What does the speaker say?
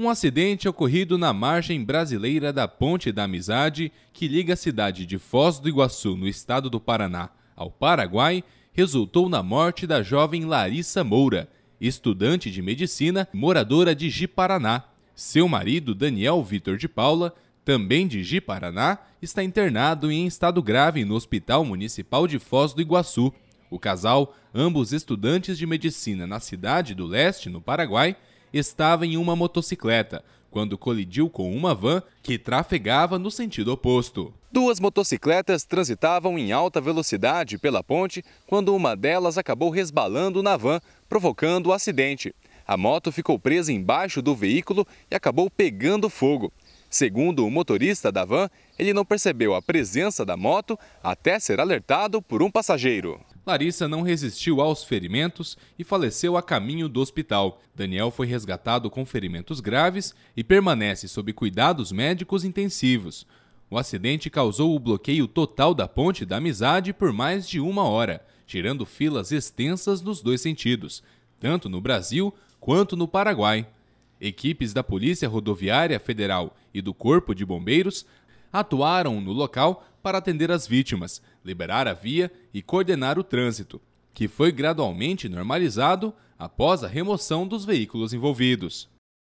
um acidente ocorrido na margem brasileira da Ponte da Amizade, que liga a cidade de Foz do Iguaçu, no estado do Paraná, ao Paraguai, resultou na morte da jovem Larissa Moura, estudante de medicina, moradora de Ji-Paraná. Seu marido, Daniel Vitor de Paula, também de Ji-Paraná, está internado em estado grave no Hospital Municipal de Foz do Iguaçu. O casal, ambos estudantes de medicina na cidade do leste, no Paraguai, estava em uma motocicleta quando colidiu com uma van que trafegava no sentido oposto. Duas motocicletas transitavam em alta velocidade pela ponte quando uma delas acabou resbalando na van, provocando o acidente. A moto ficou presa embaixo do veículo e acabou pegando fogo. Segundo o motorista da van, ele não percebeu a presença da moto até ser alertado por um passageiro. Larissa não resistiu aos ferimentos e faleceu a caminho do hospital. Daniel foi resgatado com ferimentos graves e permanece sob cuidados médicos intensivos. O acidente causou o bloqueio total da ponte da amizade por mais de uma hora, tirando filas extensas nos dois sentidos, tanto no Brasil quanto no Paraguai. Equipes da Polícia Rodoviária Federal e do Corpo de Bombeiros atuaram no local para atender as vítimas, liberar a via e coordenar o trânsito, que foi gradualmente normalizado após a remoção dos veículos envolvidos.